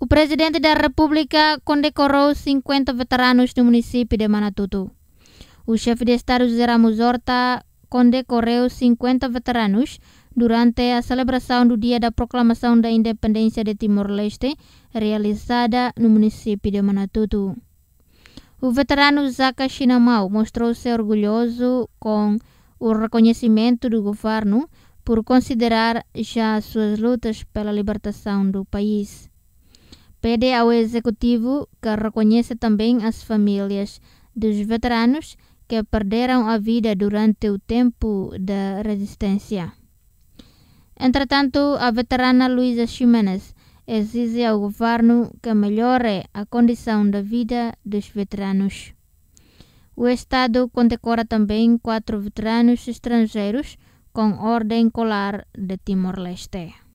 O presidente da República condecorou 50 veteranos do município de Manatutu. O chefe de Estado José Ramos Horta condecorou 50 veteranos durante a celebração do Dia da Proclamação da Independência de Timor-Leste, realizada no município de Manatutu. O veterano Zaka Chinamau mostrou-se orgulhoso com o reconhecimento do governo por considerar já suas lutas pela libertação do país pede ao Executivo que reconheça também as famílias dos veteranos que perderam a vida durante o tempo da resistência. Entretanto, a veterana Luísa Ximenes exige ao governo que melhore a condição da vida dos veteranos. O Estado condecora também quatro veteranos estrangeiros com ordem colar de Timor-Leste.